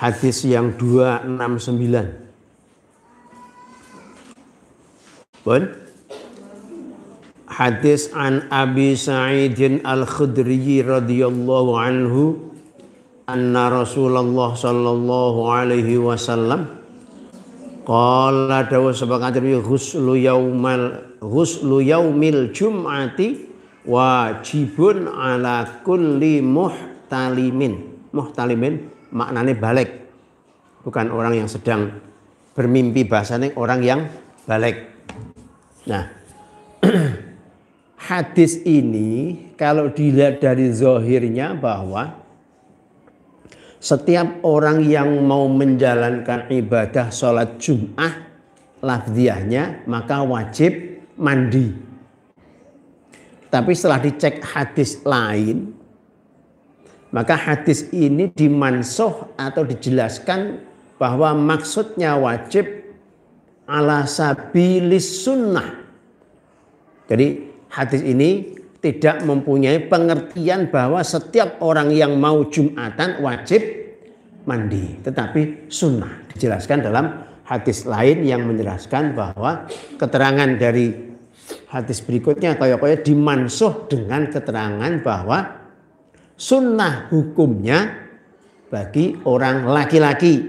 hadis yang 269. Bon hadis an Abi Sa'idin Al-Khudri radhiyallahu anhu anna Rasulullah sallallahu alaihi wasallam qala dawu sebakan Nabi ghuslu yaumal ghuslu yaumil jum'ati wajibun ala kulli muhtalimin muhtalimin maknanya balik. Bukan orang yang sedang bermimpi bahasanya orang yang balik. Nah, hadis ini kalau dilihat dari zohirnya bahwa setiap orang yang mau menjalankan ibadah sholat Jum'ah lafziahnya maka wajib mandi. Tapi setelah dicek hadis lain maka hadis ini dimansuh atau dijelaskan bahwa maksudnya wajib ala sabilis sunnah. Jadi hadis ini tidak mempunyai pengertian bahwa setiap orang yang mau Jumatan wajib mandi. Tetapi sunnah dijelaskan dalam hadis lain yang menjelaskan bahwa keterangan dari hadis berikutnya kaya-kaya dimansuh dengan keterangan bahwa sunnah hukumnya bagi orang laki-laki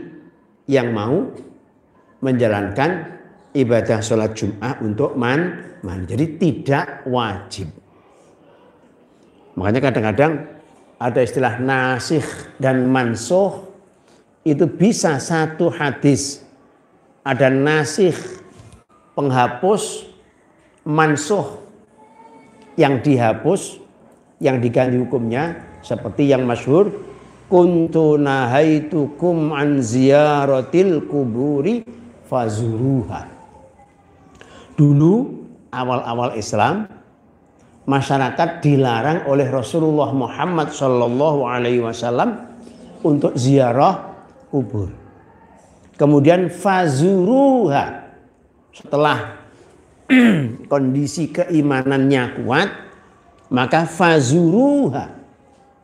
yang mau menjalankan ibadah sholat Jum'ah untuk man, man. Jadi tidak wajib. Makanya kadang-kadang ada istilah nasih dan mansuh itu bisa satu hadis. Ada nasih penghapus mansuh yang dihapus yang diganti hukumnya seperti yang masyhur kuntu nahaitukum an ziyaratil kuburi fazuruha dulu awal-awal Islam masyarakat dilarang oleh Rasulullah Muhammad Shallallahu Alaihi Wasallam untuk ziarah kubur kemudian fazuruha setelah kondisi keimanannya kuat maka fazuruha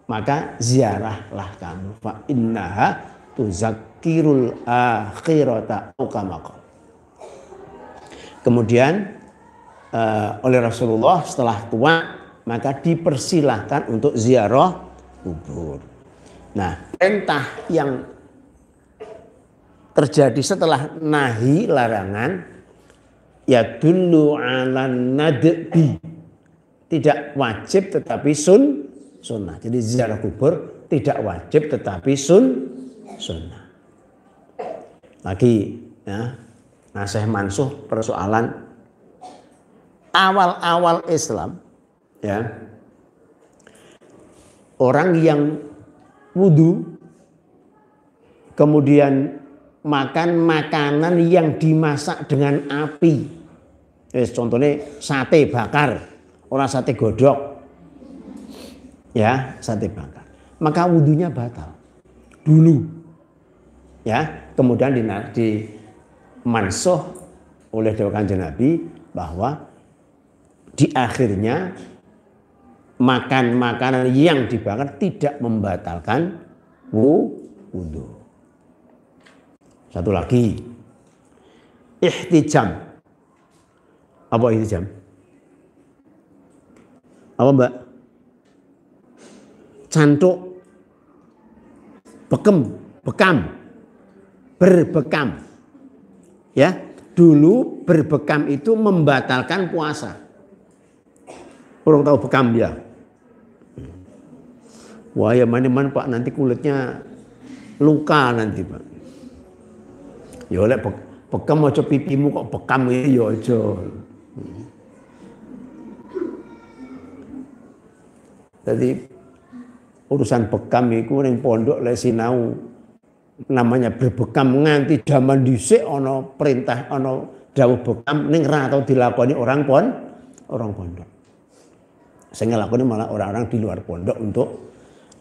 maka ziarahlah kamu fa innaha tuzakkirul akhirata ukamakom. Kemudian uh, oleh Rasulullah setelah tua maka dipersilahkan untuk ziarah kubur. Nah, perintah yang terjadi setelah nahi larangan ya dulu ala nadbi tidak wajib tetapi sun sunnah. Jadi ziarah kubur tidak wajib tetapi sun sunnah. Lagi ya, nasih mansuh persoalan awal-awal Islam ya. Orang yang wudhu kemudian makan makanan yang dimasak dengan api. contohnya sate bakar, orang sate godok, ya sate bakar. Maka wudhunya batal dulu. Ya, kemudian di, di mansuh oleh Dewa Kanjeng Nabi bahwa di akhirnya makan makanan yang dibakar tidak membatalkan wudhu. Satu lagi, ihtijam. Apa ihtijam? Apa mbak? cantuk, bekem, bekam, berbekam. Ya, dulu berbekam itu membatalkan puasa. Orang tahu bekam ya. Wah ya mana-mana pak nanti kulitnya luka nanti pak. Ya oleh be bekam aja pipimu kok bekam ya ya aja. Jadi urusan bekam iku ning pondok le sinau namanya berbekam nganti zaman dhisik ana perintah ana dawuh bekam ning ra tau dilakoni orang pon orang pondok. Saya ngelakoni malah orang-orang di luar pondok untuk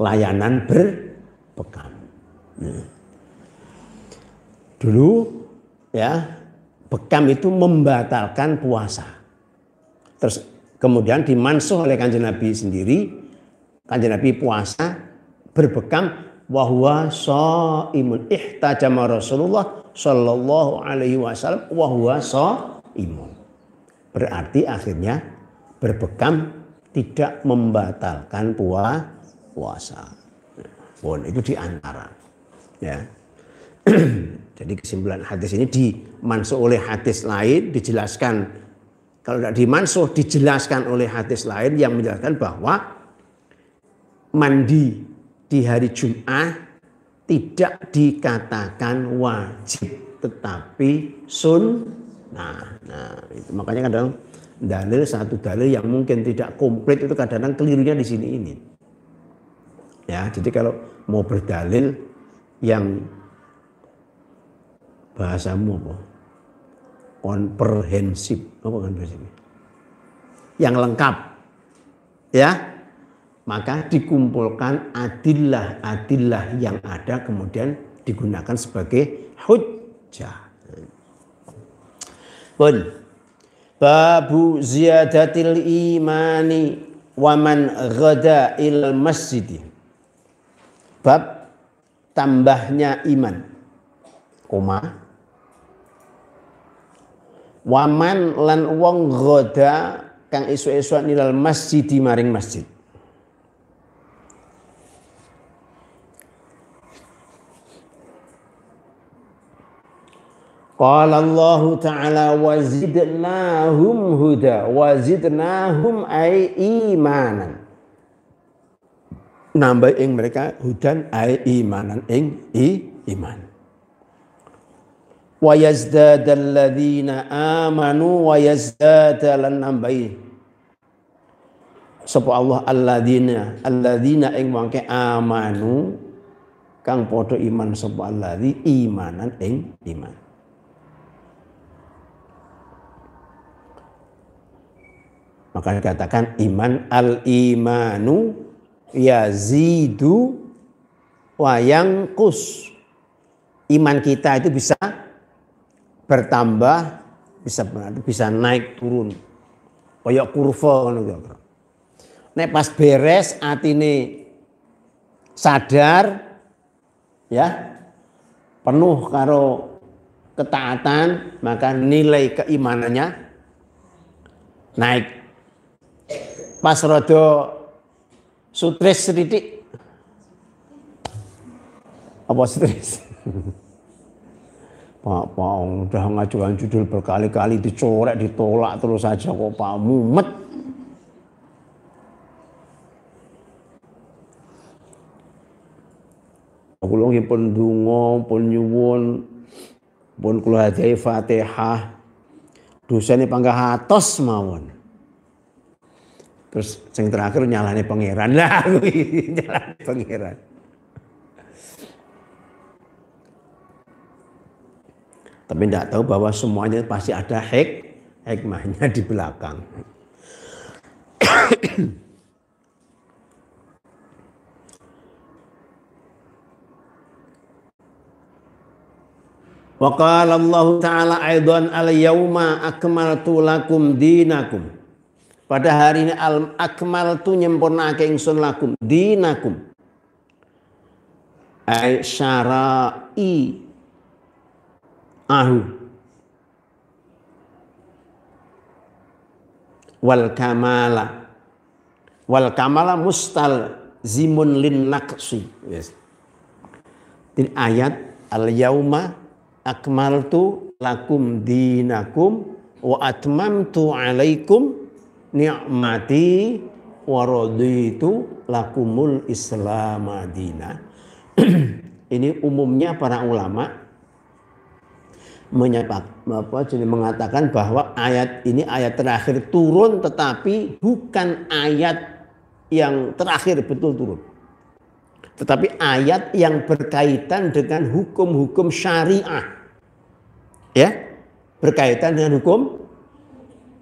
layanan berbekam. Nah. Dulu ya bekam itu membatalkan puasa. Terus kemudian dimansuh oleh kanjeng Nabi sendiri Kanjeng Nabi puasa berbekam wahwa shaimun ihtajama Rasulullah sallallahu alaihi wasallam wahwa shaimun. Berarti akhirnya berbekam tidak membatalkan puasa. Bon, itu diantara. Ya. Jadi kesimpulan hadis ini dimansuh oleh hadis lain, dijelaskan. Kalau tidak dimansuh, dijelaskan oleh hadis lain yang menjelaskan bahwa mandi di hari Jumat tidak dikatakan wajib tetapi sun nah, nah itu makanya kadang dalil satu dalil yang mungkin tidak komplit itu kadang-kadang kelirunya di sini ini ya jadi kalau mau berdalil yang bahasamu apa komprehensif apa kan yang lengkap ya maka dikumpulkan adillah-adillah yang ada kemudian digunakan sebagai hujjah. Bun. Babu ziyadatil imani waman ghada il masjid. Bab tambahnya iman. Koma. Waman lan wong ghada kang isu isu nilal masjid di maring masjid Qala Allah Ta'ala wazidnahum huda wazidnahum ay imanan. Nambah ing mereka hudan ay imanan ing i iman. Wa yazdadalladzina amanu wa lan nambai. Sapa Allah alladzina alladzina ing mangke amanu kang padha iman sapa alladzi imanan ing iman. Maka dikatakan iman al-imanu yazidu wayang kus Iman kita itu bisa bertambah, bisa bisa naik turun. koyok kurva gitu. Nek pas beres ini sadar ya penuh karo ketaatan maka nilai keimanannya naik Mas rada sutris sithik apa sutris Pak Paung udah ngajukan judul berkali-kali dicorek ditolak terus saja kok Pak mumet aku lagi pun dungo, pun nyuwun pun kula Fatihah ini panggah atas, mawon Terus sing terakhir nyalane pangeran lah nyalane pangeran. Tapi tidak tahu bahwa semuanya pasti ada hek hikmahnya di belakang. Wa qala Allah Ta'ala aidan al-yawma akmaltu lakum dinakum pada hari ini al akmal tu nyempurna ke ingsun lakum dinakum. ay syara'i ahu. Wal kamala. Wal kamala mustal zimun lin naqsi. Yes. Jadi ayat al yauma akmaltu lakum dinakum wa atmamtu alaikum ni'mati wa raditu lakumul islam Ini umumnya para ulama menyepak apa jadi mengatakan bahwa ayat ini ayat terakhir turun tetapi bukan ayat yang terakhir betul turun. Tetapi ayat yang berkaitan dengan hukum-hukum syariah. Ya, berkaitan dengan hukum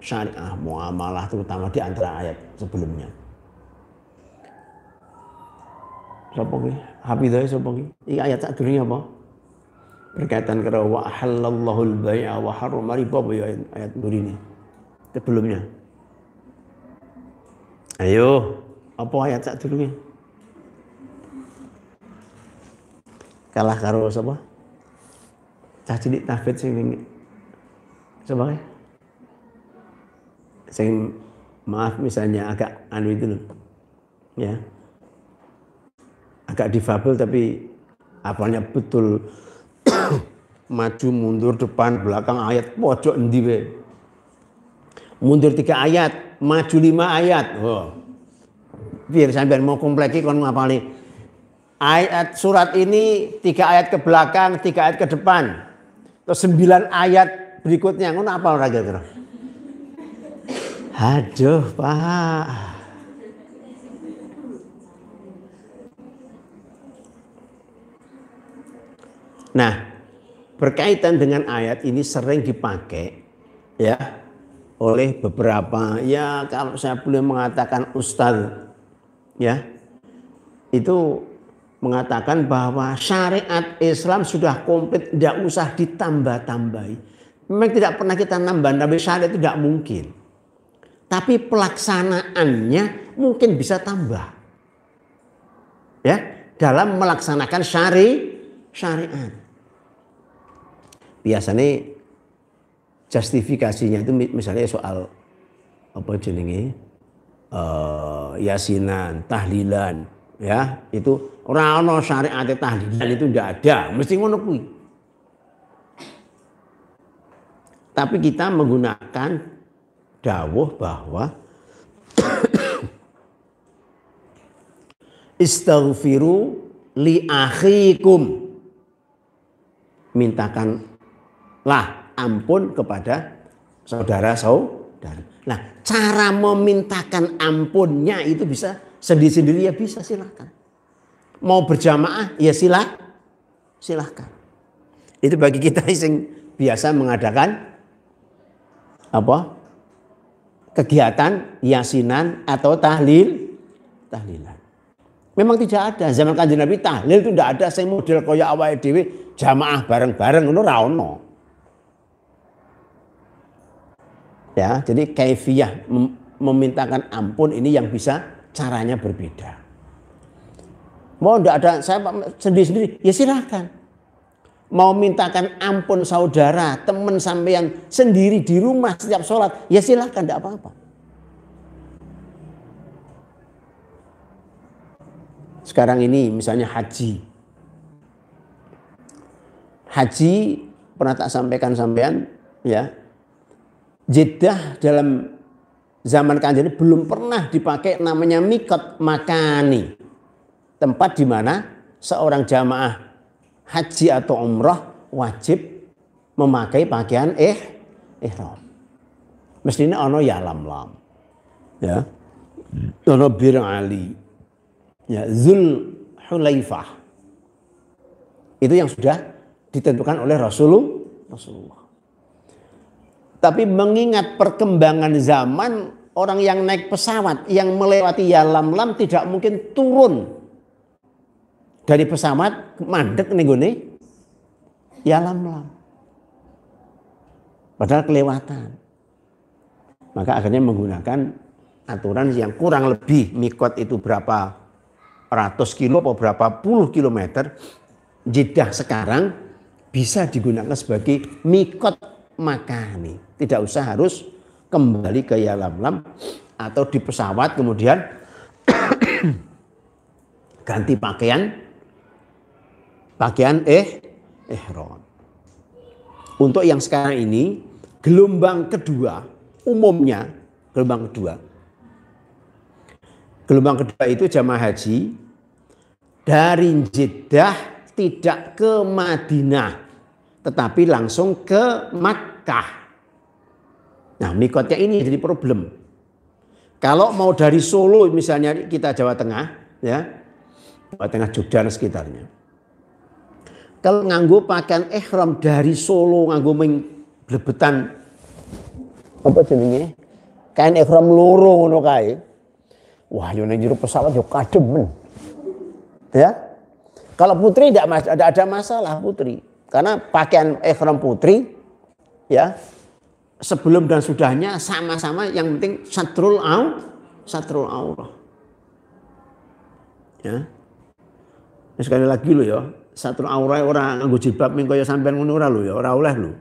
syariah muamalah terutama di antara ayat sebelumnya. Sapa kuwi? Hafidhae sopo ki? Iki ayat sak durunge apa? Berkaitan karo wa halallahu al-bai'a wa harrama riba ya ayat durine. Sebelumnya. Ayo, apa ayat sak durunge? Kalah karo sapa? Cah cilik tahfidz sing sebagai saya maaf misalnya agak anu itu loh ya agak difabel tapi apanya betul maju mundur depan belakang ayat pojok endi mundur tiga ayat maju lima ayat oh biar sampai mau kompleki kon ngapali ayat surat ini tiga ayat ke belakang tiga ayat ke depan terus sembilan ayat berikutnya ngono apa ora kira-kira Aduh Pak. Nah, berkaitan dengan ayat ini sering dipakai ya oleh beberapa ya kalau saya boleh mengatakan ustaz ya itu mengatakan bahwa syariat Islam sudah komplit, tidak usah ditambah-tambahi. Memang tidak pernah kita nambah, tapi syariat itu tidak mungkin tapi pelaksanaannya mungkin bisa tambah. Ya, dalam melaksanakan syari syariat. Biasanya justifikasinya itu misalnya soal apa jenenge uh, yasinan, tahlilan, ya itu rano syariat tahlilan itu tidak ada, mesti ngono Tapi kita menggunakan dawuh bahwa istaghfiru li akhikum mintakanlah ampun kepada saudara saudara. Nah, cara memintakan ampunnya itu bisa sendiri-sendiri ya bisa silahkan. Mau berjamaah ya silah silahkan. Itu bagi kita yang biasa mengadakan apa kegiatan yasinan atau tahlil tahlilan. Memang tidak ada zaman kanjeng Nabi tahlil itu tidak ada saya model kaya awal dewi jamaah bareng-bareng itu rawono Ya, jadi kaifiyah memintakan ampun ini yang bisa caranya berbeda. Mau tidak ada saya sendiri-sendiri, ya silahkan mau mintakan ampun saudara, teman sampean sendiri di rumah setiap sholat, ya silahkan, tidak apa-apa. Sekarang ini misalnya haji. Haji pernah tak sampaikan sampean, ya. Jeddah dalam zaman kanjeng belum pernah dipakai namanya mikot makani. Tempat di mana seorang jamaah haji atau umrah wajib memakai pakaian eh ihram. Mestinya ono ya lam lam. Ya. Ono bir ali. Ya, Zul Hulaifah. Itu yang sudah ditentukan oleh Rasulullah. Rasulullah. Tapi mengingat perkembangan zaman orang yang naik pesawat yang melewati ya lam lam tidak mungkin turun dari pesawat mandek nih gue nih ya lam-lam padahal kelewatan maka akhirnya menggunakan aturan yang kurang lebih mikot itu berapa ratus kilo atau berapa puluh kilometer Jeddah sekarang bisa digunakan sebagai mikot makani tidak usah harus kembali ke Yalamlam atau di pesawat kemudian ganti pakaian pakaian eh ihram. Untuk yang sekarang ini gelombang kedua umumnya gelombang kedua. Gelombang kedua itu jamaah haji dari Jeddah tidak ke Madinah tetapi langsung ke Makkah. Nah, mikotnya ini jadi problem. Kalau mau dari Solo misalnya kita Jawa Tengah ya, Jawa Tengah Jogja dan sekitarnya kalau nganggo pakaian ihram dari Solo nganggo ming blebetan apa jenenge? Kain ihram loro ngono kae. Wah, yo nang pesawat yo kademen. Ya. Kalau putri tidak ada ada masalah putri. Karena pakaian ihram putri ya sebelum dan sudahnya sama-sama yang penting satrul au satrul aurah. Ya? ya. Sekali lagi lo ya, satu aura orang nganggo jilbab ming kaya sampean ngono ora lho ya, ora oleh lu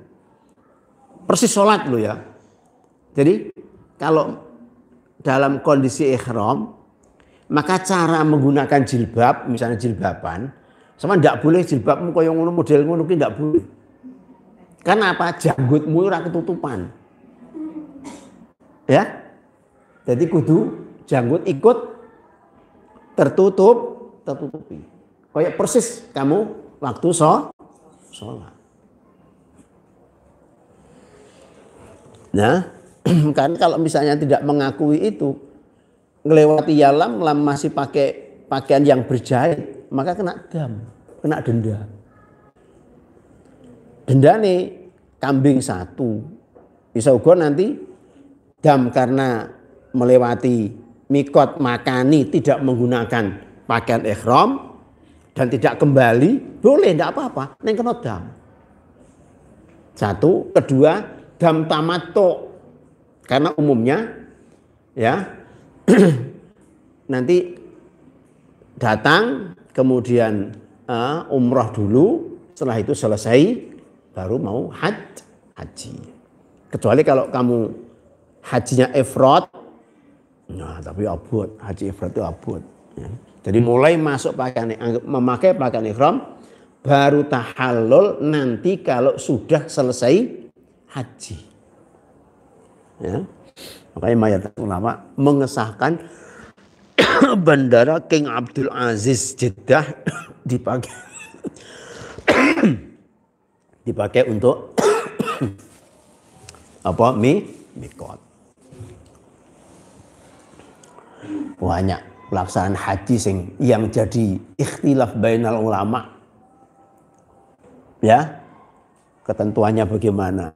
Persis sholat lu ya. Jadi kalau dalam kondisi ihram maka cara menggunakan jilbab, misalnya jilbaban, sama ndak boleh jilbabmu kaya ngono model ngono tidak boleh. Karena apa? Janggutmu ora ketutupan. Ya? Jadi kudu janggut ikut tertutup, tertutupi. Kayak persis kamu waktu so, sholat. Nah, kan kalau misalnya tidak mengakui itu, ngelewati yalam lam masih pakai pakaian yang berjahit, maka kena dam, kena denda. Denda nih kambing satu, bisa ugo nanti dam karena melewati mikot makani tidak menggunakan pakaian ikhram dan tidak kembali, boleh tidak apa-apa. Neng kena dam. Satu, kedua, dam tamato. Karena umumnya ya nanti datang kemudian uh, eh, umroh dulu, setelah itu selesai baru mau haj, haji. Kecuali kalau kamu hajinya efrod, nah tapi abut haji efrod itu abut Ya. Jadi mulai masuk pakaian memakai pakaian ihram baru tahallul nanti kalau sudah selesai haji. Ya. Makanya mayat ulama mengesahkan bandara King Abdul Aziz Jeddah dipakai dipakai untuk apa mi mikot banyak pelaksanaan haji sing yang jadi ikhtilaf bainal ulama ya ketentuannya bagaimana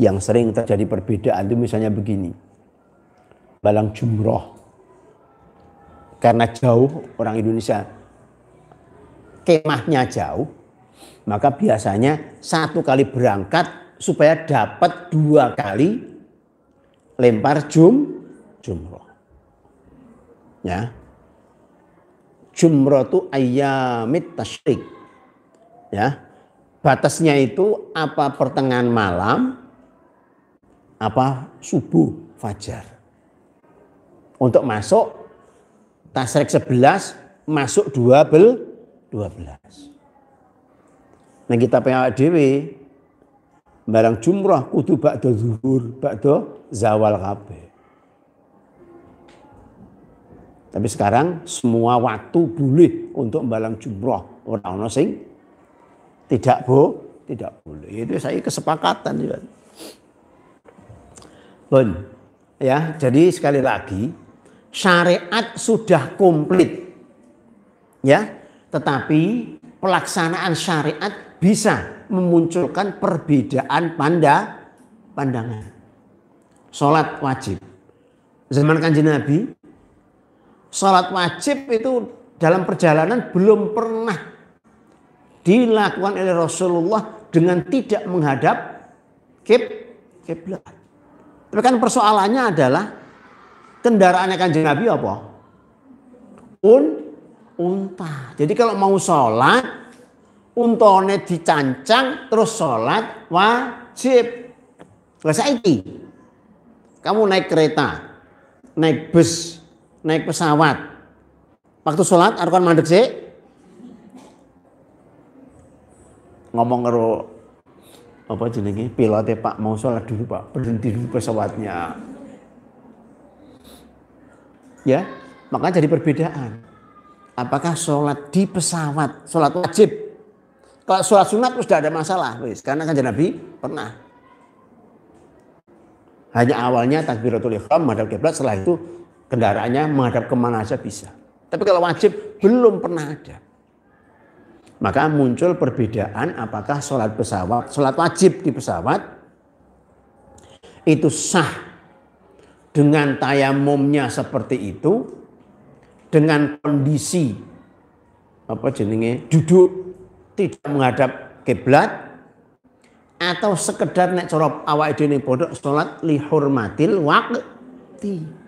yang sering terjadi perbedaan itu misalnya begini balang jumroh karena jauh orang Indonesia kemahnya jauh maka biasanya satu kali berangkat supaya dapat dua kali lempar jum jumroh. Ya. Jumroh itu ayamit tashrik. Ya. Batasnya itu apa pertengahan malam, apa subuh fajar. Untuk masuk tasrek 11 masuk 12 12. Nah kita dewi barang jumrah kudu bakdo zuhur, bakdo zawal kabe. Tapi sekarang semua waktu boleh untuk membalang jumrah orang nosing. sing tidak bo, tidak boleh. Ya, itu saya kesepakatan juga. Ya. Bon, ya. Jadi sekali lagi syariat sudah komplit, ya. Tetapi pelaksanaan syariat bisa memunculkan perbedaan panda pandangan. Sholat wajib. Zaman kanji Nabi, sholat wajib itu dalam perjalanan belum pernah dilakukan oleh Rasulullah dengan tidak menghadap kib kiblat. Tapi kan persoalannya adalah kendaraannya kanji Nabi apa? Un unta. Jadi kalau mau sholat untone dicancang terus sholat wajib. Lah saiki kamu naik kereta, naik bus, naik pesawat. Waktu sholat arkon mandek sih. Ngomong karo apa jenenge pilotnya Pak mau sholat dulu Pak berhenti dulu pesawatnya. Ya, maka jadi perbedaan. Apakah sholat di pesawat, sholat wajib kalau sholat sunat sudah ada masalah, wis. Karena kan Nabi pernah. Hanya awalnya takbiratul ihram menghadap kiblat, setelah itu kendaraannya menghadap kemana saja bisa. Tapi kalau wajib belum pernah ada. Maka muncul perbedaan apakah sholat pesawat, sholat wajib di pesawat itu sah dengan tayamumnya seperti itu, dengan kondisi apa jenenge duduk tidak menghadap kiblat atau sekedar nek cara awak dhewe pondok salat li hurmatil waqti.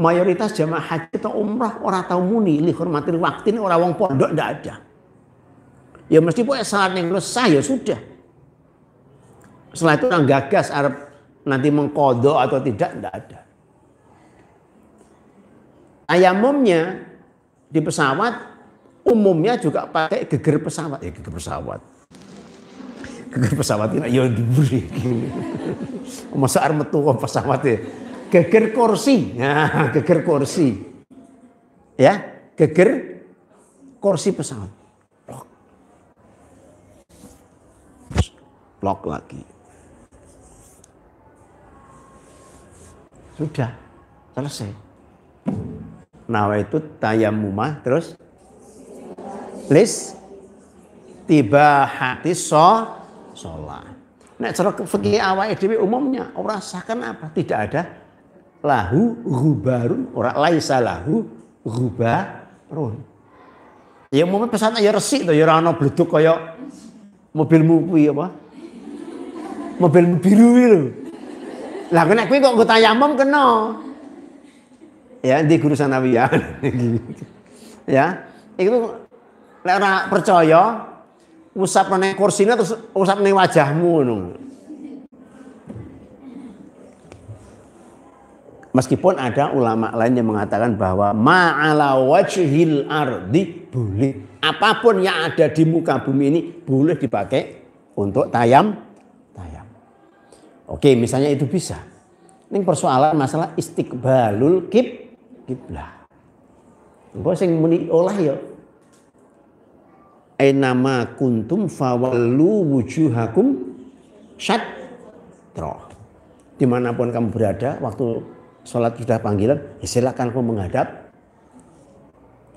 Mayoritas jamaah haji atau umrah orang tahu muni li hurmatil waqti ini orang wong pondok ndak ada. Ya mesti pokoke salat yang sah ya sudah. Setelah itu orang gagas Arab nanti mengkodok atau tidak ndak ada. Ayamumnya di pesawat umumnya juga pakai geger pesawat. Ya geger pesawat. Geger pesawat ini ya diberi. Masa armet pesawat ya. Geger kursi. Nah, geger kursi. Ya, geger kursi pesawat. Plok. Plok lagi. Sudah, selesai. Nah itu tayamumah terus lis hati so sholat. Nek cara fikih awake dhewe umumnya ora sakan apa tidak ada lahu gubarun ora laisa lahu gubarun. Ya umumnya pesan ya resik to ya ora ana bleduk kaya mobilmu kuwi apa? Mobil biru kuwi lho. Lah nek kuwi kok nggo tayamum kena. Ya di guru sanawiyah. ya. Itu Lek ora percaya usap nang kursine terus usap nang wajahmu ngono. Meskipun ada ulama lain yang mengatakan bahwa ma'ala wajhil ardi boleh apapun yang ada di muka bumi ini boleh dipakai untuk tayam tayam. Oke, misalnya itu bisa. Ini persoalan masalah istiqbalul kib kiblah. Engko sing muni olah ya enama kuntum fawallu wujuhakum syatra. Dimanapun kamu berada, waktu sholat sudah panggilan, ya silakan kamu menghadap.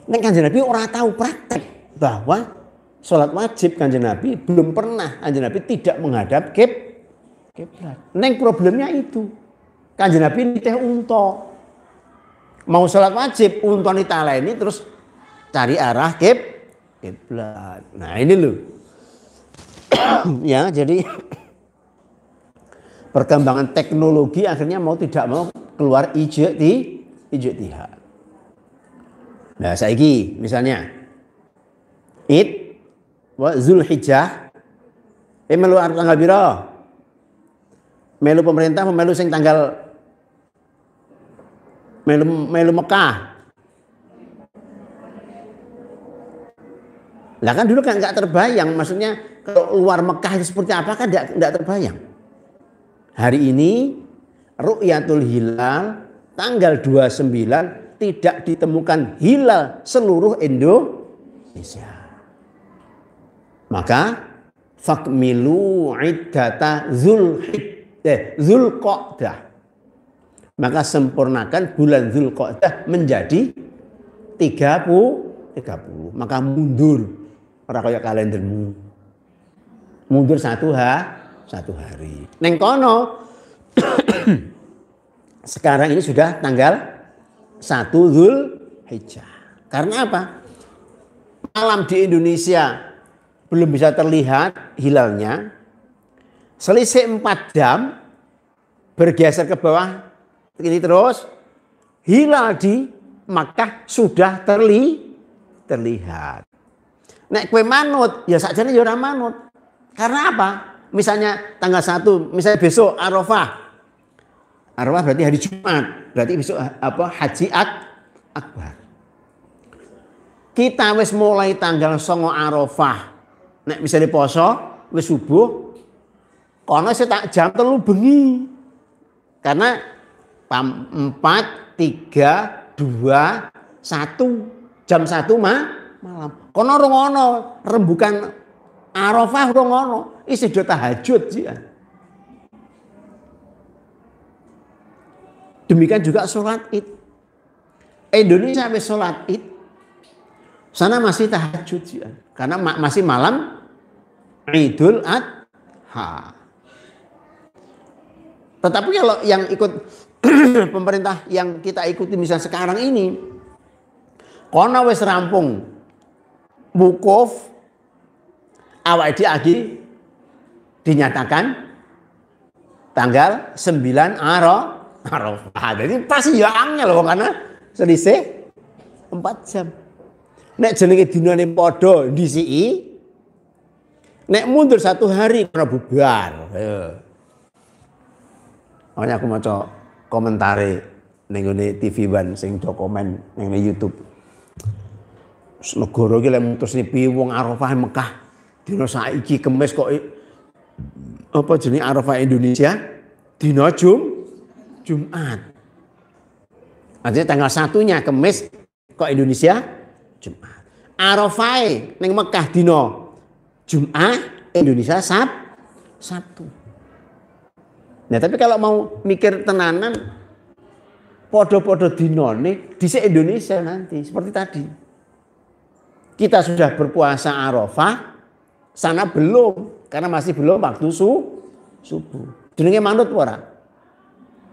neng kanjeng Nabi orang tahu praktek bahwa sholat wajib kanjeng Nabi belum pernah kanjeng Nabi tidak menghadap kib kiblat. Neng problemnya itu. Kanjeng Nabi ini teh unta. Mau sholat wajib, unta ini terus cari arah kib kiblat. Nah ini loh. ya jadi perkembangan teknologi akhirnya mau tidak mau keluar ijtihad. Ijtihad. Nah saiki misalnya Id wa Zulhijjah eh melu tanggal biro melu pemerintah melu sing tanggal melu melu Mekah Lah kan dulu kan nggak terbayang, maksudnya kalau luar Mekah itu seperti apa kan nggak terbayang. Hari ini rukyatul Hilal tanggal 29 tidak ditemukan hilal seluruh Indonesia. Maka fakmilu iddata zulhid eh, zulqa'dah. Maka sempurnakan bulan Zulqa'dah menjadi 30 30. Maka mundur Ora kaya kalendermu. Mundur satu ha, satu hari. Neng kono sekarang ini sudah tanggal satu Dhul Hijjah. Karena apa? Malam di Indonesia belum bisa terlihat hilalnya. Selisih empat jam bergeser ke bawah ini terus hilal di Makkah sudah terli, terlihat. Nek kue manut, ya saja ya ora manut. Karena apa? Misalnya tanggal 1, misalnya besok Arafah. Arafah berarti hari Jumat. Berarti besok apa? Haji Ak Akbar. Kita wis mulai tanggal songo Arafah. Nek misalnya poso, wis subuh. Karena saya tak jam terlalu bengi. Karena 4, 3, 2, 1. Jam 1 mah malam. Kono rongono rembukan Arafah rongono isi juta tahajud sih. Demikian juga sholat id. Indonesia sampai sholat id, sana masih tahajud sih, karena ma masih malam Idul Adha. Tetapi kalau yang ikut pemerintah yang kita ikuti misalnya sekarang ini, kono wes rampung wukuf awal diagi dinyatakan tanggal 9 Aro Arafah. Jadi pasti ya angel loh karena selisih 4 jam. Nek jenenge dinane padha ndisiki nek mundur satu hari karena bubar. Makanya aku mau komentari ning TV ban sing dokumen komen ning YouTube negara iki lek mutusne piye wong Arafah e Mekah dina saiki kemis kok apa jenis Arafah Indonesia dina Jum Jumat. Artinya tanggal satunya kemis kok Indonesia Jumat. Arafah e ning Mekah dina Jumat Indonesia Sab Sabtu. Nah, tapi kalau mau mikir tenanan podo-podo dinone di Indonesia nanti seperti tadi kita sudah berpuasa Arafah, sana belum karena masih belum waktu su, subuh. Jenenge manut ora?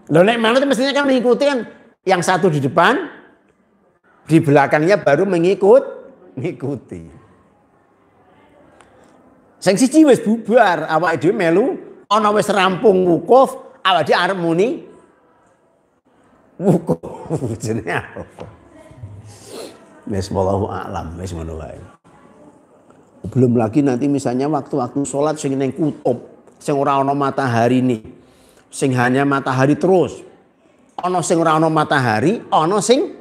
Lho nek manut mestinya kan mengikuti kan yang satu di depan di belakangnya baru mengikut mengikuti. Sing siji wis bubar, awake dhewe melu, ana wis rampung wukuf, awake dhewe arep muni wukuf jenenge Arafah wis wallahu a'lam wis ngono wae belum lagi nanti misalnya waktu-waktu sholat sing neng kutub sing ora ana matahari nih sing hanya matahari terus ana sing ora ana matahari ana sing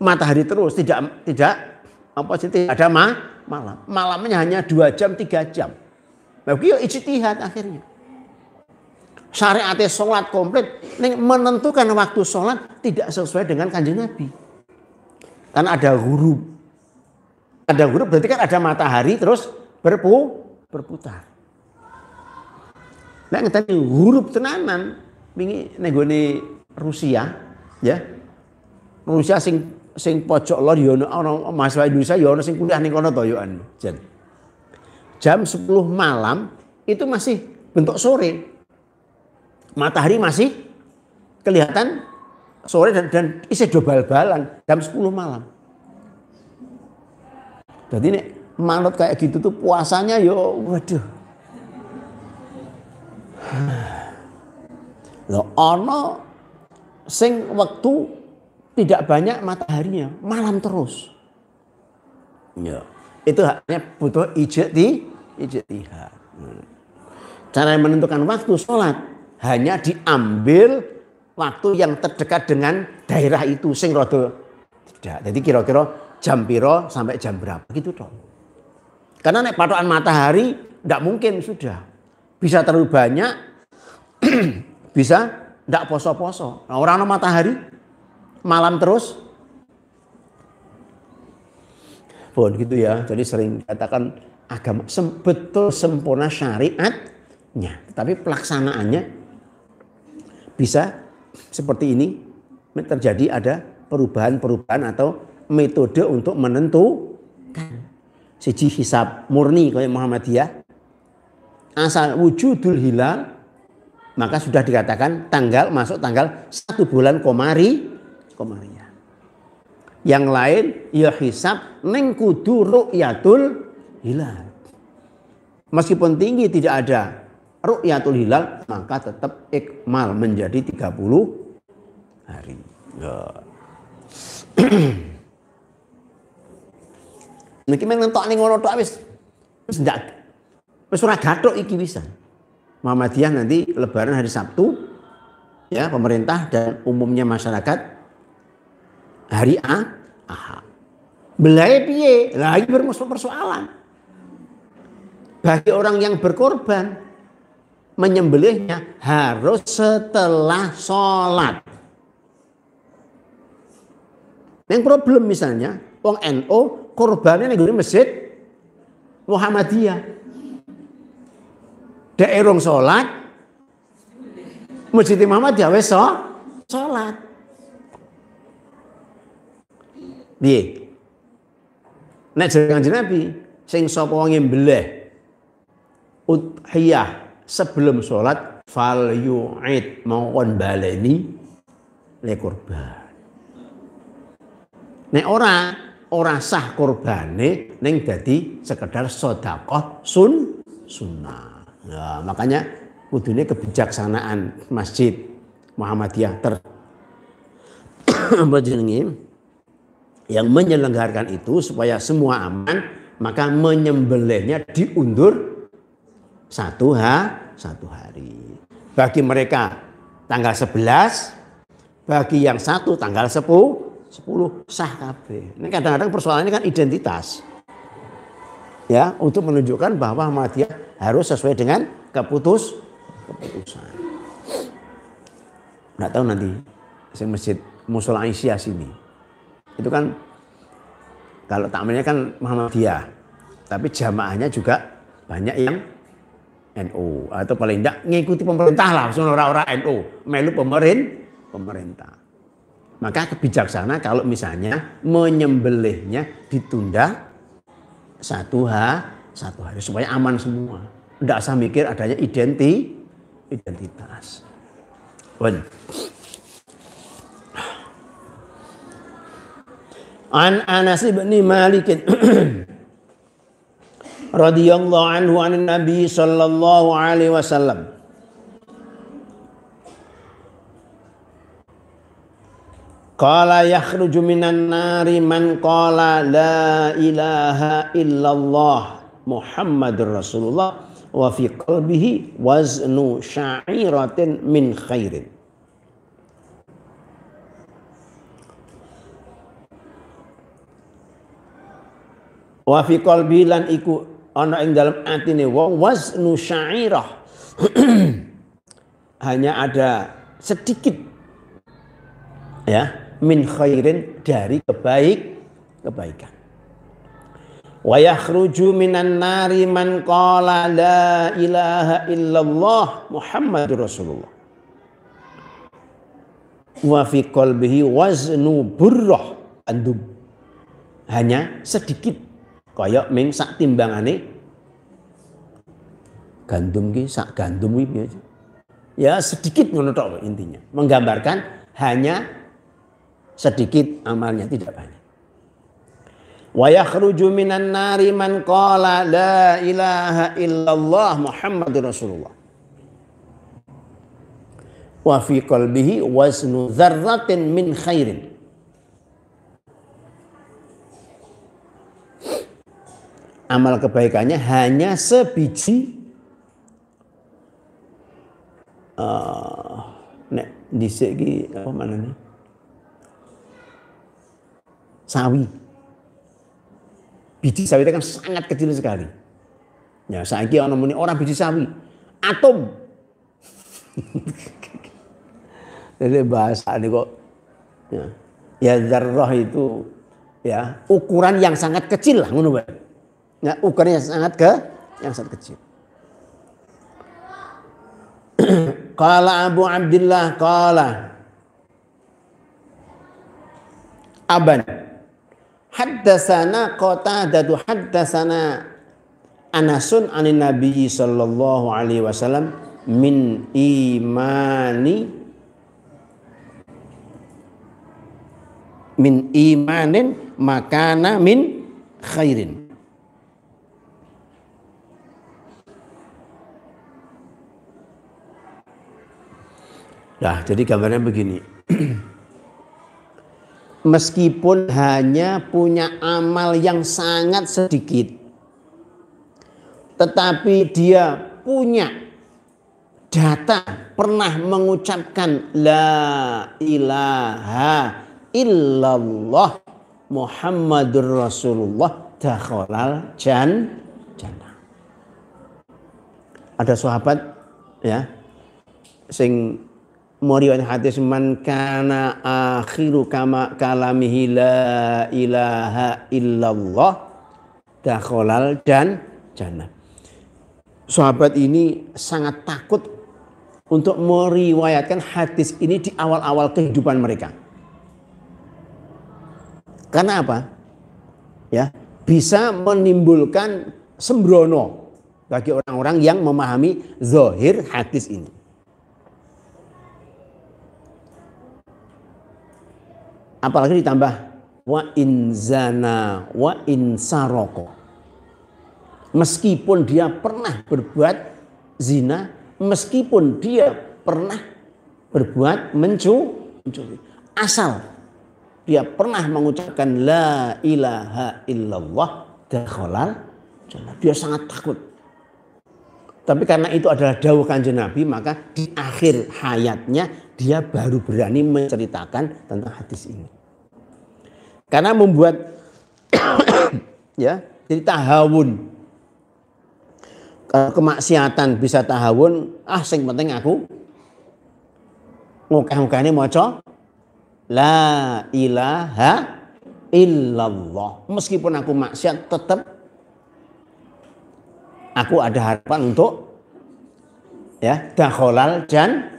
matahari terus tidak tidak apa sih tidak ada ma, malam malamnya hanya dua jam tiga jam Mungkin yo ijtihad akhirnya syariat sholat komplit menentukan waktu sholat tidak sesuai dengan kanjeng Nabi Kan ada huruf. Ada huruf berarti kan ada matahari terus berpu berputar. Nah, kita huruf tenanan nego nenggone Rusia, ya. Rusia sing sing pojok lor yono, ya ono mahasiswa Indonesia yono ya sing kuliah nih kono to Jen. Ya, Jam 10 malam itu masih bentuk sore. Matahari masih kelihatan sore dan, dan isi do bal-balan jam 10 malam. Jadi ini manut kayak gitu tuh puasanya yo waduh. Lo ono sing waktu tidak banyak mataharinya, malam terus. Ya, itu hanya butuh ijtihad, ijtihad. Hmm. Cara menentukan waktu sholat hanya diambil waktu yang terdekat dengan daerah itu sing rodo tidak. Jadi kira-kira jam piro sampai jam berapa gitu toh. Karena naik patokan matahari tidak mungkin sudah. Bisa terlalu banyak, bisa tidak poso-poso. Nah, orang no matahari malam terus Bon gitu ya. Jadi sering katakan agama sem betul sempurna syariatnya, tapi pelaksanaannya bisa seperti ini terjadi ada perubahan-perubahan atau metode untuk menentukan siji hisab murni kayak Muhammadiyah asal wujudul hilal maka sudah dikatakan tanggal masuk tanggal satu bulan komari komaria. Yang lain ya hisab neng kudu ru'yatul hilal. Meskipun tinggi tidak ada ru'yatul hilal maka tetap ikmal menjadi 30 hari. Ya. Nek men ngentok ning ngono tok wis wis ndak wis ora gathuk iki pisan. Muhammadiyah nanti lebaran hari Sabtu ya pemerintah dan umumnya masyarakat hari A Aha. Belai piye? Lagi bermusuh persoalan. Bagi orang yang berkorban, menyembelihnya harus setelah sholat. Yang problem misalnya, wong NO korbannya nih masjid Muhammadiyah. Daerong e sholat, masjid Muhammadiyah wes sholat. Biye. Nek jeneng jenabi, sing yang wong e uthiyah sebelum sholat fal yu'id mongkon baleni le kurban. Nek ora ora sah kurbane neng jadi sekedar sodakoh sun sunnah. ya, makanya kudunya kebijaksanaan masjid Muhammadiyah ter yang menyelenggarakan itu supaya semua aman maka menyembelihnya diundur satu ha satu hari. Bagi mereka tanggal 11, bagi yang satu tanggal 10, 10 sah kabeh. Ini kadang-kadang persoalannya kan identitas. Ya, untuk menunjukkan bahwa Ahmadiyah harus sesuai dengan keputus keputusan. Nggak tahu nanti si masjid Musola Aisyah sini. Itu kan kalau takmirnya kan Muhammadiyah, tapi jamaahnya juga banyak yang NU ah, atau paling tidak ngikuti pemerintah lah orang-orang NU melu pemerin pemerintah maka kebijaksana kalau misalnya menyembelihnya ditunda satu h satu hari supaya aman semua tidak usah mikir adanya identi identitas Wen. An Anas bin Malik radhiyallahu anhu an Nabi sallallahu alaihi wasallam Qala yakhruju minan nari man qala la ilaha illallah Muhammadur Rasulullah wa fi qalbihi waznu sya'iratin min khairin wa fi qalbi lan iku ana ing dalam atine wong waznu syairah hanya ada sedikit ya min khairin dari kebaik kebaikan wa yakhruju minan nari man qala la ilaha illallah muhammadur rasulullah wa fi qalbihi waznu burrah andum hanya sedikit kaya ming sak timbangane gandum ki sak gandum ki Ya sedikit ngono tok intinya. Menggambarkan hanya sedikit amalnya tidak banyak. Wa yakhruju minan nari man qala la ilaha illallah Muhammadur Rasulullah. Wa fi qalbihi waznu dzarratin min khairin. amal kebaikannya hanya sebiji uh, nek dhisik iki apa manane sawi biji sawi itu kan sangat kecil sekali ya saiki ana muni orang biji sawi atom jadi bahasa ini kok ya, ya itu ya ukuran yang sangat kecil lah ngono Nah, ukurannya sangat ke yang sangat kecil. Kala Abu Abdullah kala Aban Haddasana hatta Haddasana Anasun ani Nabi sallallahu alaihi wasallam min imani min imanin makana min khairin Nah, jadi gambarnya begini. Meskipun hanya punya amal yang sangat sedikit, tetapi dia punya data pernah mengucapkan la ilaha illallah Muhammadur Rasulullah dakhalal jan jannah. Ada sahabat ya sing meriwayat hadis man kana akhiru kama kalamihi la ilaha illallah dakholal dan jannah. Sahabat ini sangat takut untuk meriwayatkan hadis ini di awal-awal kehidupan mereka. Karena apa? Ya, bisa menimbulkan sembrono bagi orang-orang yang memahami zohir hadis ini. Apalagi ditambah wa inzana wa insaroko. Meskipun dia pernah berbuat zina, meskipun dia pernah berbuat mencuri, asal dia pernah mengucapkan la ilaha illallah dakhalal Dia sangat takut. Tapi karena itu adalah dawuh kanjeng Nabi, maka di akhir hayatnya dia baru berani menceritakan tentang hadis ini. Karena membuat ya jadi tahawun kemaksiatan bisa tahawun ah sing penting aku ngukah-ngukah ini moco. la ilaha illallah meskipun aku maksiat tetap aku ada harapan untuk ya dakholal dan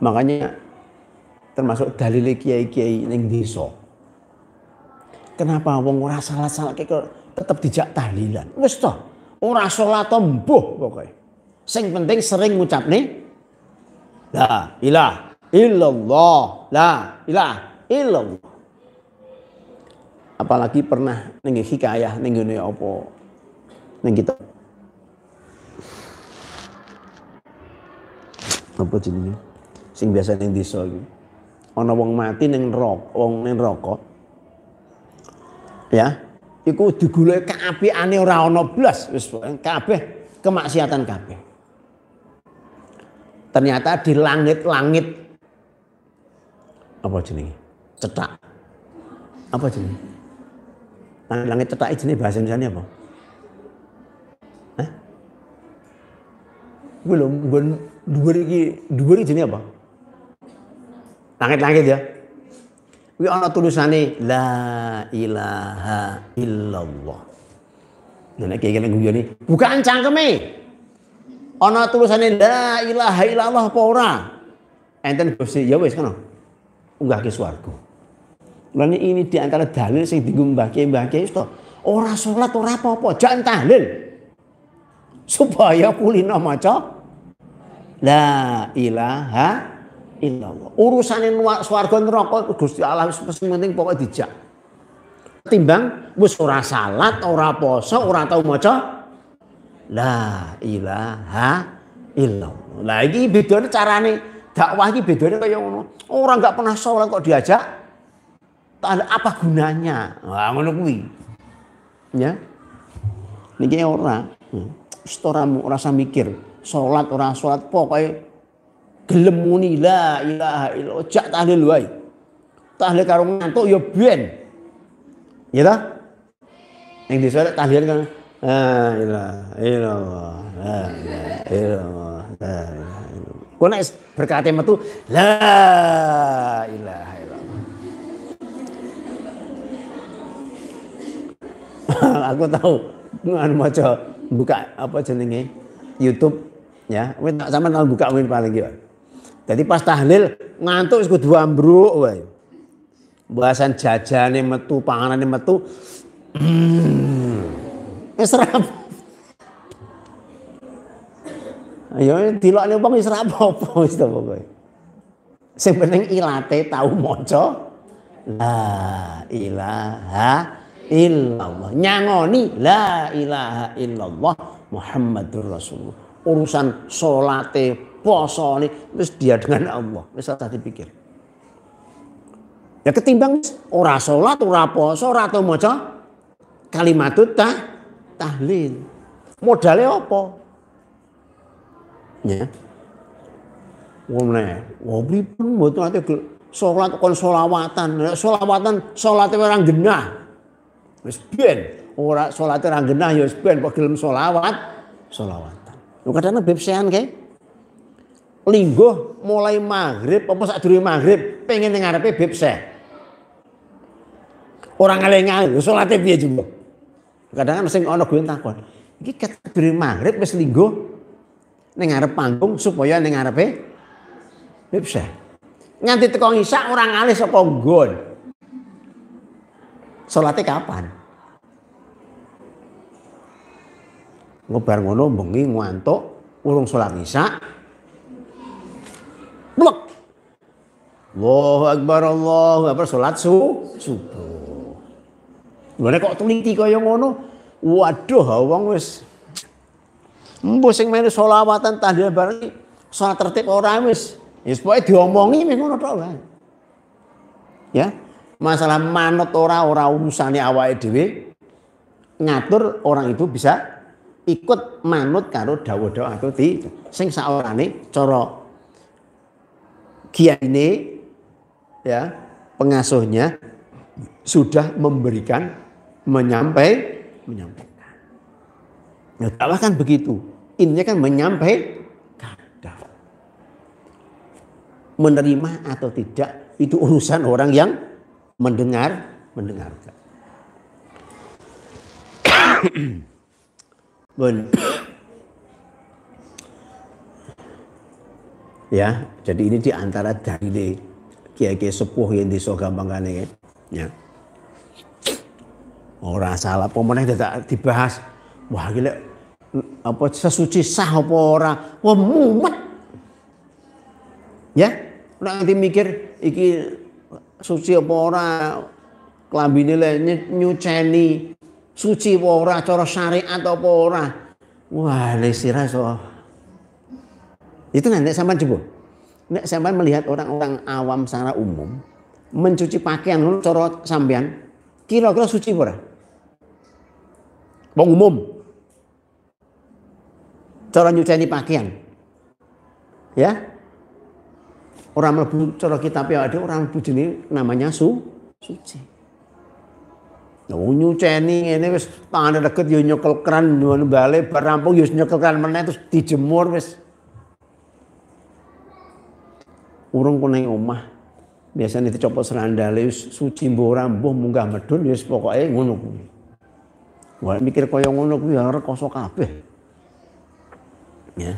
Makanya termasuk dalil kiai-kiai neng diso Kenapa wong ora salah-salah kok tetap dijak tahlilan? wes toh ora salat mbuh Sing penting sering ngucap nih la ilah illallah, la ilah illallah. Apalagi pernah ning hikayah ning ngene apa kita apa jenenge? sing biasa ning desa iki. Ana wong mati ning rok, wong ning rokok, Ya, iku digoleki kaapiane ora ana blas wis kabeh kemaksiatan kabeh. Ternyata di langit-langit apa jenenge? Cetak. Apa jenenge? Langit-langit cetak jenenge bahasa Indonesia apa? Hah? Gue lho, gue dhuwur iki, dhuwur jenenge apa? Langit-langit ya. allah ana tulisane la ilaha illallah. Nah nek iki nek guyon bukan cangkeme. Ana tulisane la ilaha illallah apa ora? Enten Gusti ya wis ngono. Unggah ke swarga. Lan ini di antara dalil sing dienggo Mbah Kiai Mbah Kiai to. Ora salat ora apa-apa, jangan tahlil. Supaya kulina maca la ilaha illallah. Urusane swarga neraka Gusti Allah wis penting pokoke dijak. Timbang wis ora salat, ora poso, ora tau maca la ilaha illallah. Lah iki bedane carane dakwah iki bedane kaya ngono. Ora enggak pernah salat kok diajak apa gunanya? Lah ngono kuwi. Ya. Niki ora. Hmm. Ora ora mikir, salat ora salat pokoknya gelem muni la ilaha illallah jak tahlil wae tahlil karo ngantuk ya ben ya ta yang disuruh tahlil kan la ilaha illallah la ilaha illallah la ilaha kok nek berkate metu la ilaha illallah aku tahu ngan maca buka apa jenenge YouTube ya wis tak sampean buka win paling ki jadi pas tahlil ngantuk wis dua ambruk wae. Bahasan jajane metu, panganane metu. Wis mm, Ayo, dilokne wong wis ra apa-apa wis to pokoke. Sing penting ilate tau maca la ilaha illallah. Nyangoni la ilaha illallah Muhammadur Rasulullah urusan solate, poso nih, terus dia dengan Allah. misalnya tadi pikir Ya ketimbang ora solat ora poso, ora tau kalimat itu tah tahlil. modalnya apa? Ya. Wong ne, wong buat nanti solat salat kon solawatan. sholawatan sholat salate genah. terus ben, ora orang genah ya wis ben sholawat, sholawat. solawat kadang bebsean kayak lingguh mulai maghrib apa saat dulu maghrib pengen ngarepe bebse orang ngaleng-ngaleng sholatnya dia jumbo kadang kadang sing ono gue takon iki kadure maghrib mas lingguh dengar panggung supaya dengar ngarepe bebse nganti teko isak orang alis apa gue Solatnya kapan Ngebar ngono bengi ngantuk, urung sholat isya. blok Allahu Akbar, Allahu Akbar, sholat su, subuh. Gimana kok teliti kaya ngono? Waduh, wong wis mbuh sing melu selawatan tahlil bareng salat tertib ora wis. Ya pokoke diomongi meh ngono tok wae. Ya, masalah manut ora ora urusane awake dhewe ngatur orang itu bisa ikut manut karo dawuh-dawuh atau di sing saorane cara ini ya pengasuhnya sudah memberikan menyampai menyampaikan. Nah, dakwah kan begitu. Intinya kan menyampaikan dakwah. Menerima atau tidak itu urusan orang yang mendengar mendengarkan. Bun. ya, jadi ini di antara kiai-kiai sepuh yang diso kan ya. Ora salah pemenang tidak dibahas. Wah, gila apa sesuci sah apa ora? Wah, mumet. Ya, nanti mikir iki suci apa ora klambine nyuceni suci apa ora, cara syariat apa ora. Wah, le so. Itu nanti sampai coba Nek sampai melihat orang-orang awam secara umum mencuci pakaian lu cara sampean kira-kira suci ora? Wong umum. Cara nyuci pakaian. Ya, orang mlebu cara kita ya, ada orang mlebu ini namanya su suci. Oh nyuceni ini wes tangane deket yo ya nyokel keran nyuwun bale bar rampung yo ya nyekel keran meneh terus dijemur wes Urung kuning omah. Biasanya dicopot serandale wis suci mbuh ora mbuh munggah medun ya wis pokoke ngono kuwi. Wah mikir kaya ngono kuwi ya rekoso kabeh. Ya.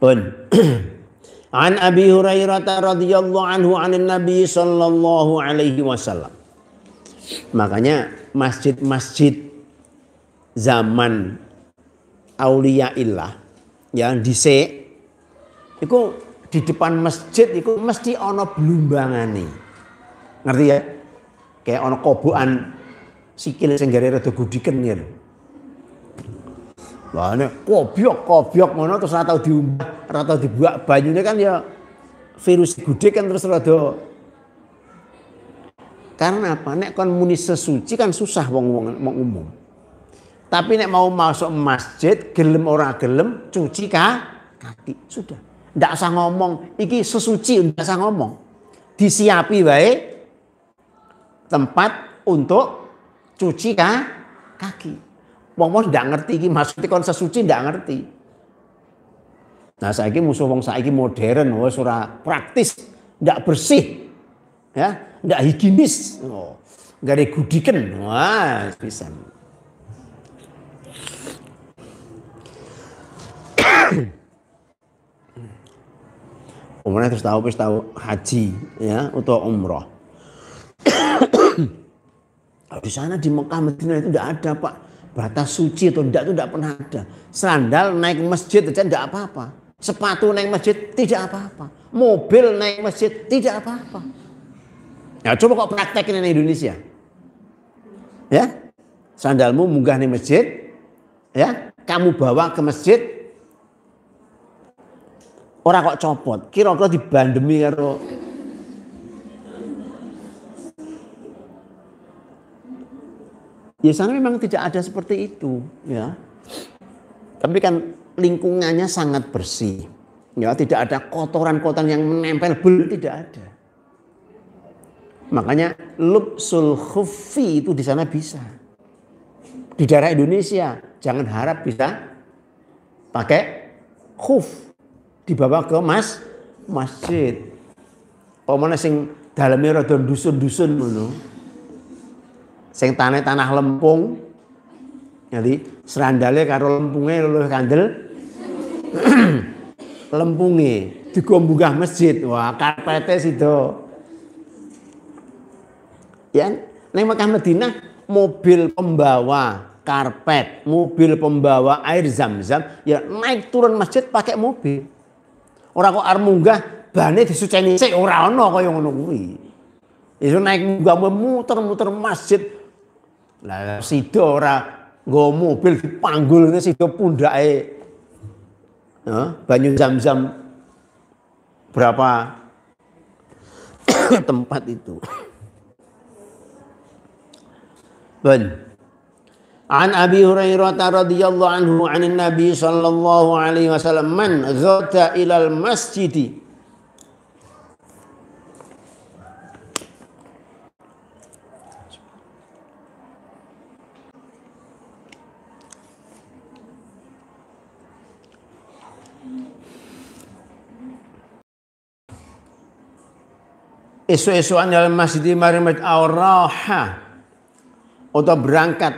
Pun. An Abi Hurairah radhiyallahu anhu anin Nabi sallallahu alaihi wasallam. Makanya masjid-masjid zaman auliaillah yang se, itu di depan masjid itu mesti ono belumbangan nih. Ngerti ya? Kayak ono kobuan sikil sing itu rada ya. Lah nek kobyok kobyok ngono terus ora tau diumbah, ora tau dibuak banyune kan ya virus gudeg kan terus rada karena apa? Nek kon muni sesuci kan susah wong wong umum. Tapi nek mau masuk masjid, gelem ora gelem, cuci kah? kaki. Sudah. Ndak usah ngomong, iki sesuci ndak usah ngomong. Disiapi wae tempat untuk cuci kah? kaki wong mau tidak ngerti iki maksudnya kon sesuci tidak ngerti. Nah saya ini musuh wong saya ini modern wah sura praktis, tidak bersih. Ya, tidak higienis. Oh. ada gudikan Wah, bisa. Umurnya terus tahu, terus tahu haji ya, atau umroh. Di sana di Mekah Madinah itu tidak ada pak batas suci atau tidak itu tidak pernah ada. Sandal naik masjid saja tidak apa-apa. Sepatu naik masjid tidak apa-apa. Mobil naik masjid tidak apa-apa. Ya coba kok praktekin di Indonesia. Ya, sandalmu munggah di masjid, ya, kamu bawa ke masjid, orang kok copot, kira-kira dibandemi karo Ya, sana memang tidak ada seperti itu, ya. Tapi kan lingkungannya sangat bersih. Ya, tidak ada kotoran-kotoran yang menempel, bul tidak ada. Makanya lubsul khufi itu di sana bisa. Di daerah Indonesia jangan harap bisa pakai khuf dibawa ke mas masjid. Pemana sing dalamnya rada dusun-dusun sing tane tanah lempung. Jadi serandale karo lempunge luwih kandel. lempunge digombungah masjid. Wah, karpete sido. Ya, neng Mekah Medina mobil pembawa karpet, mobil pembawa air zam-zam ya naik turun masjid pakai mobil. Orang kok armunggah banget bane disuceni orang ora kau yang ngono kuwi. Itu naik munggah muter-muter masjid lah sida ora nggo mobil dipanggulne sida pundake. Nah, banyu zam-zam berapa tempat itu. Ben. An Abi Hurairah radhiyallahu anhu anin Nabi sallallahu alaihi wasallam man zata ilal masjidi esok-esokan dalam masjid mari mereka Auraha atau berangkat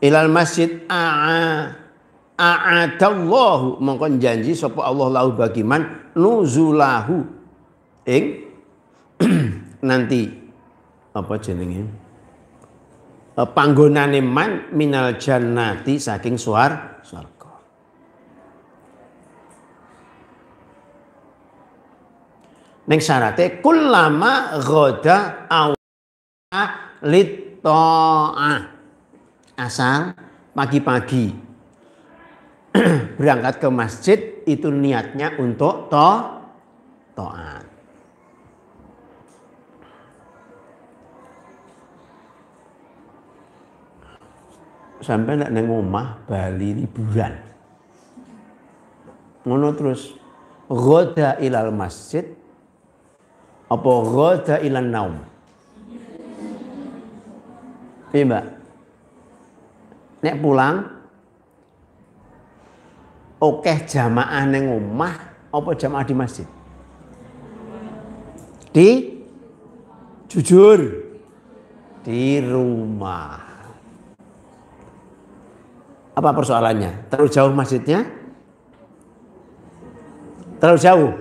ilal masjid a'a a'adallahu mongkon janji sapa Allah lahu bagiman nuzulahu ing nanti apa jenenge eh, panggonane man minal jannati saking suar Neng syarate kulama goda awala lit ta'ah. Asal pagi-pagi berangkat ke masjid itu niatnya untuk to toat. Sampai nak neng rumah Bali liburan. Ngono terus goda ilal masjid apa ghadha ilan naum iya mbak nek pulang oke jamaah neng rumah, apa jamaah di masjid di jujur di rumah apa persoalannya terlalu jauh masjidnya terlalu jauh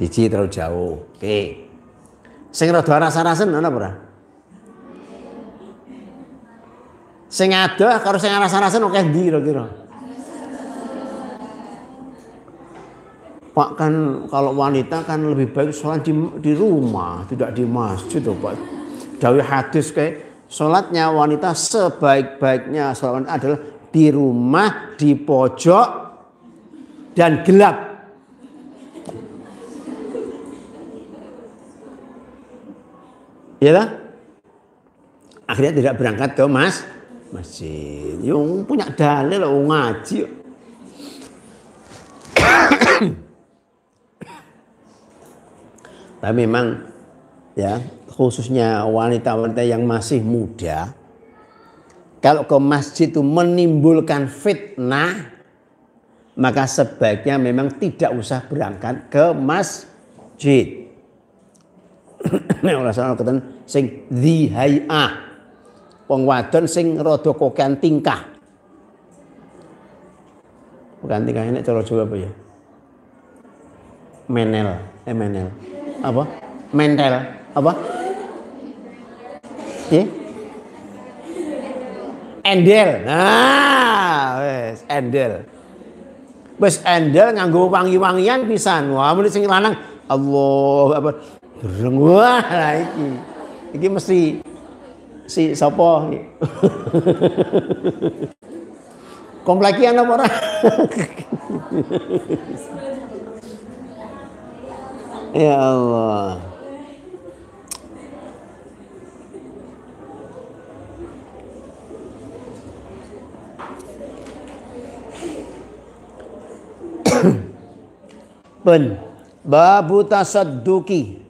Siji terlalu jauh. Oke. Okay. Sing rada rasa-rasen ana ora? Sing adoh karo sing rasa-rasen oke ndi kira-kira? Pak kan kalau wanita kan lebih baik sholat di, di rumah, tidak di masjid loh Pak. Dari hadis kayak sholatnya wanita sebaik-baiknya sholat adalah di rumah, di pojok, dan gelap. Iya lah. Akhirnya tidak berangkat ke mas masjid. Yung punya dalil lo ngaji. Tapi memang ya khususnya wanita-wanita yang masih muda kalau ke masjid itu menimbulkan fitnah maka sebaiknya memang tidak usah berangkat ke masjid ora salah keten sing di hai'ah. Wong wadon sing rada kokean tingkah. Bukan tingkah enek cara Jawa apa ya? Menel, eh menel. Apa? Mentel, apa? Ya? Endel. Nah, wes endel. Wes endel nganggo wangi-wangian pisan. Wah, mulai sing lanang Allah apa Gereng wah lah iki. Iki mesti si sapa? Komplekian apa ora? ya Allah. Pun babu tasadduki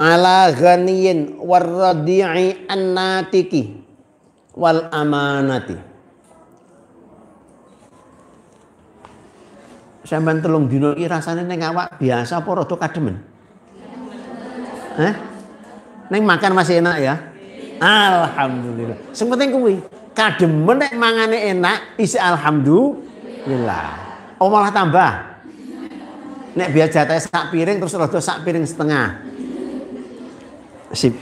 ala ghaniyin warradi'i annatiki wal amanati Sampai telung dino ini rasanya neng awak biasa apa rada kademen Eh? Neng makan masih enak ya? Alhamdulillah. Sing penting kuwi kademen neng mangane enak isi alhamdulillah. Oh malah tambah. Nek biar jatah sak piring terus rada sak piring setengah. Sip.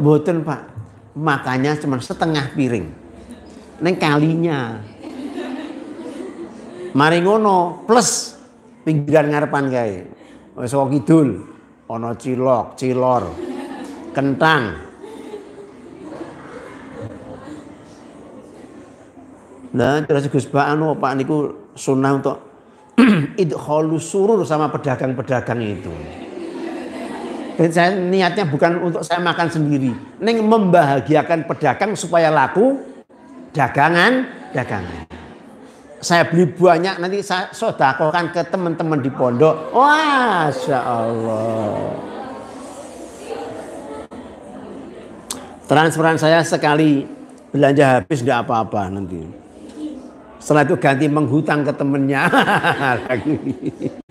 Boten pak, makanya cuma setengah piring. Neng kalinya. Mari ngono plus pinggiran ngarepan kaya Wis kidul ono cilok, cilor, kentang. Nah, terus Gus Pak anu, Pak niku sunnah untuk idkholu surur sama pedagang-pedagang itu. Eh, saya niatnya bukan untuk saya makan sendiri. Neng membahagiakan pedagang supaya laku dagangan, dagangan. Saya beli banyak nanti saya sodakokan ke teman-teman di pondok. Wah, Masya Allah. Transferan saya sekali belanja habis nggak apa-apa nanti. Setelah itu ganti menghutang ke temennya.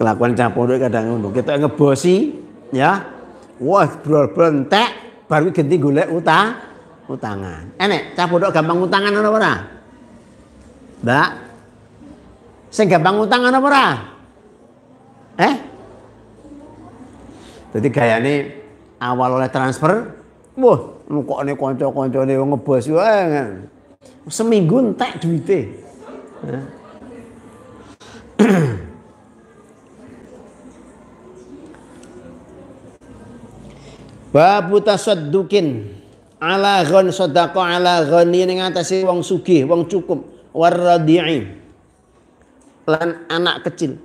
kelakuan cah pondok kadang ngono kita ngebosi ya wah brol blentek baru ganti golek utang utangan enek cah pondok gampang utangan ana ora Mbak sing gampang utang ana ora eh jadi gayane awal oleh transfer wah nukokne kanca-kancane wong ngebos wae seminggu entek duite nah. Babu tasaddukin ala ghon sadaqa ala ghani ini ngatasi wong sugih, wong cukup, waradi'i. Lan anak kecil.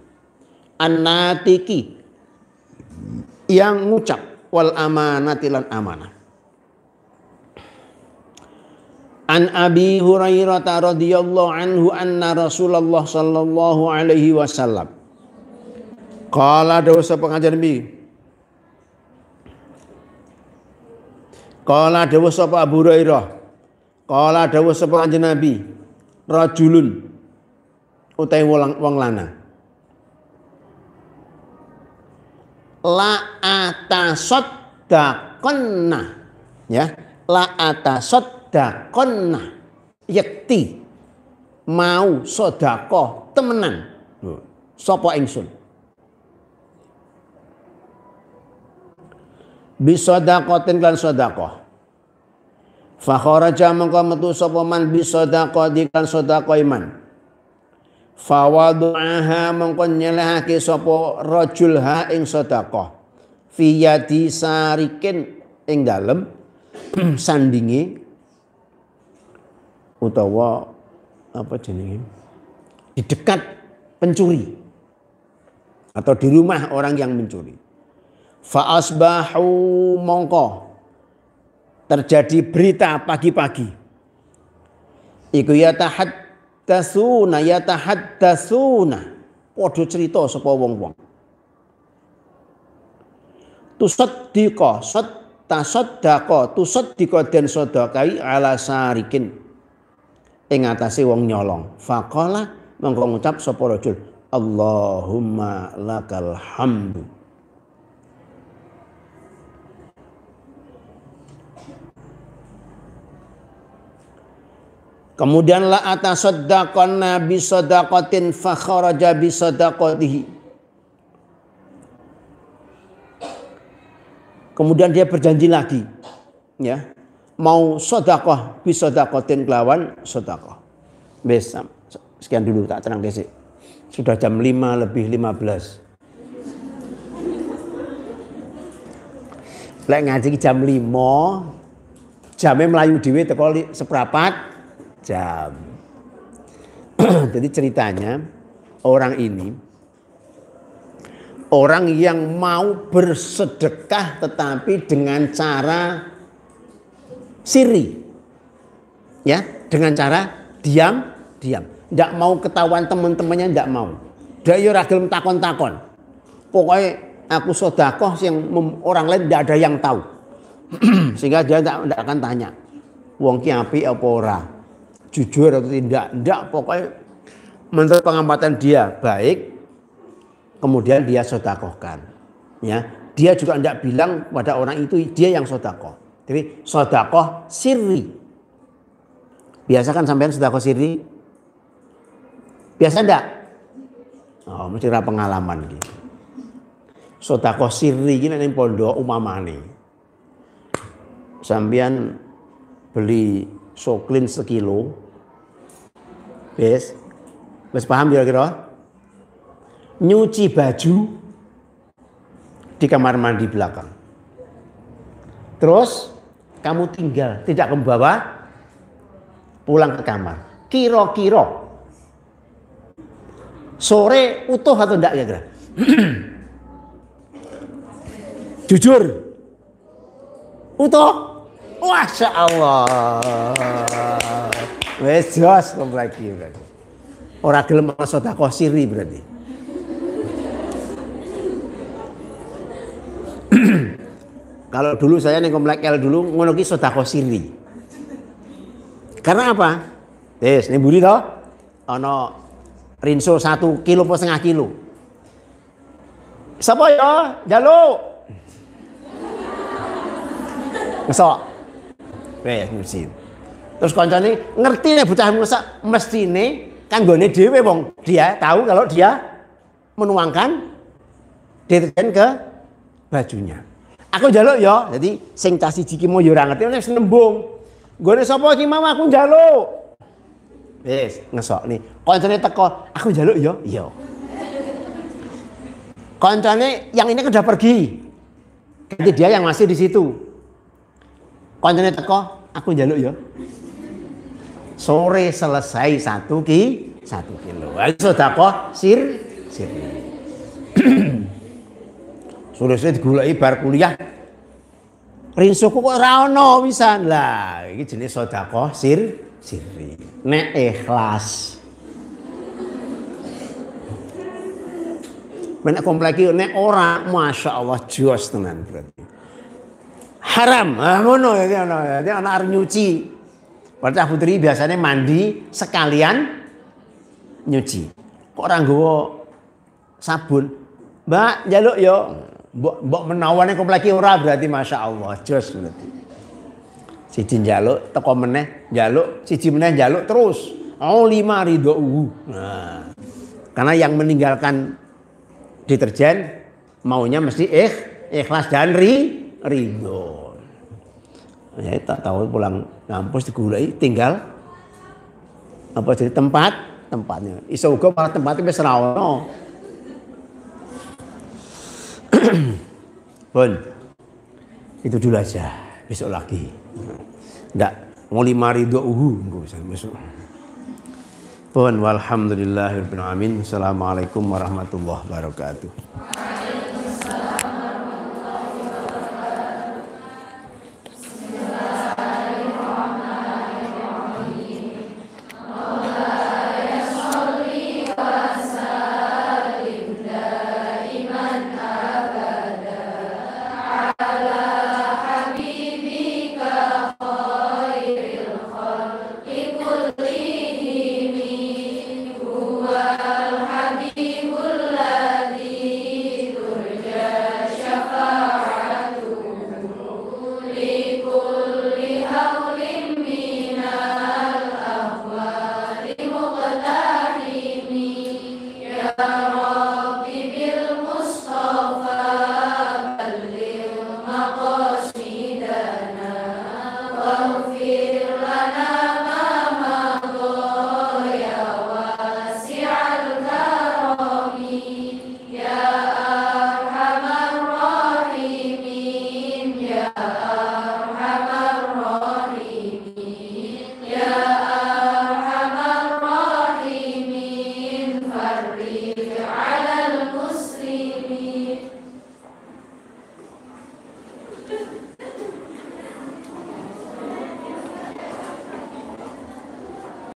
Anatiki yang ngucap wal amanati lan amanah. An Abi Hurairah radhiyallahu anhu anna Rasulullah sallallahu alaihi wasallam. Qala dawuh pengajar bi Kala dawuh sapa Abu Hurairah. Kala dawuh sapa Kanjeng Nabi, rajulun utai wong wong lanang. La atasaddaqanna. Ya, la atasaddaqanna. Yakti mau sedekah temenan. Sapa ingsun? bisodakotin kan sodakoh Fakoraja mengkau metu sapa man di kan sedekah iman. Fawadu'aha mengkau nyelehake sopo rojulha ing sodako? Fiyadi sarikin ing dalem sandingi utawa apa jenenge? Di dekat pencuri atau di rumah orang yang mencuri. Faasbahu mongko terjadi berita pagi-pagi. Iku yatahat dasuna. Padha cerita sapa wong-wong. Tusaddiqa dako. tasaddaqa tusaddiqa dan sodakai ala sarikin. Ing atase wong nyolong. Fakola mengucap ngucap rojul Allahumma lakal hamdu Kemudian la atasaddaqan nabi sadaqatin fa kharaja bi sadaqatihi. Kemudian dia berjanji lagi, ya. Mau sedekah bi sadaqatin kelawan sedekah. Besam. Sekian dulu tak tenang desi. Sudah jam 5 lebih 15. Lek ngaji jam 5, jamnya melayu Dewi. teko seprapat, jam. Jadi ceritanya orang ini orang yang mau bersedekah tetapi dengan cara siri. Ya, dengan cara diam, diam. Tidak mau ketahuan teman-temannya tidak mau. Dia yo ya ragil takon-takon. Pokoknya aku sodakoh yang orang lain tidak ada yang tahu. Sehingga dia tidak akan tanya. Wong ki api apa ora? jujur atau tidak tidak pokoknya menurut pengamatan dia baik kemudian dia sodakohkan ya dia juga tidak bilang pada orang itu dia yang sodakoh jadi sodakoh sirri biasa kan sampean sodakoh sirri biasa enggak oh mesti pengalaman gitu sodakoh sirri gini nih pondok umamani sampean beli soklin sekilo Wis. Wis paham kira-kira? Nyuci baju di kamar mandi belakang. Terus kamu tinggal, tidak membawa pulang ke kamar. Kiro kiro. sore utuh atau enggak kira-kira? Jujur. Utuh. Masya Allah. Wes jos lagi berarti. Ora gelem sedekah siri berarti. Kalau dulu saya nih komplek L dulu ngono ki sedekah siri. Karena apa? Yes, nih buri toh. Ono rinso satu kilo po setengah kilo. Sapa ya? Jaluk. Ngesok. Wes, mesti. Terus koncone ngerti nih bocah mesti kan gue dewe wong dia tahu kalau dia menuangkan deterjen ke bajunya. Aku jaluk ya, jadi sing cah siji ki mau yo ora ngerti nek senembung. Gone sapa ki mau aku jaluk. yes ngesok nih. koncone teko, aku jaluk ya, iya. koncone yang ini kan udah pergi. jadi dia yang masih di situ. koncone teko, aku jaluk ya sore selesai satu ki satu kilo. kok sir sir. Sudah saya digulai bar kuliah. Rinsuku kok rano bisa lah. Ini jenis sodakoh sir sir. Nek ikhlas. Menak komplek ne nek ora allah jos tenan berarti. Haram, ah mono ya dia ya nyuci. Wanita putri biasanya mandi sekalian nyuci. Kok orang gue sabun? Mbak, jaluk yo. Mbok, mbok menawane kompleki ora berarti Masya Allah. Jos berarti. Cici jaluk, teko meneh jaluk, cici meneh jaluk terus. Oh lima ridho. Nah. Karena yang meninggalkan deterjen maunya mesti ikh, ikhlas dan ri, ridho ya tak tahu pulang kampus digulai tinggal apa jadi tempat tempatnya iso uga malah tempatnya wis ra ono Bon itu dulu aja besok lagi ndak mau lima do uhu besok Bon walhamdulillahirabbil alamin assalamualaikum warahmatullahi wabarakatuh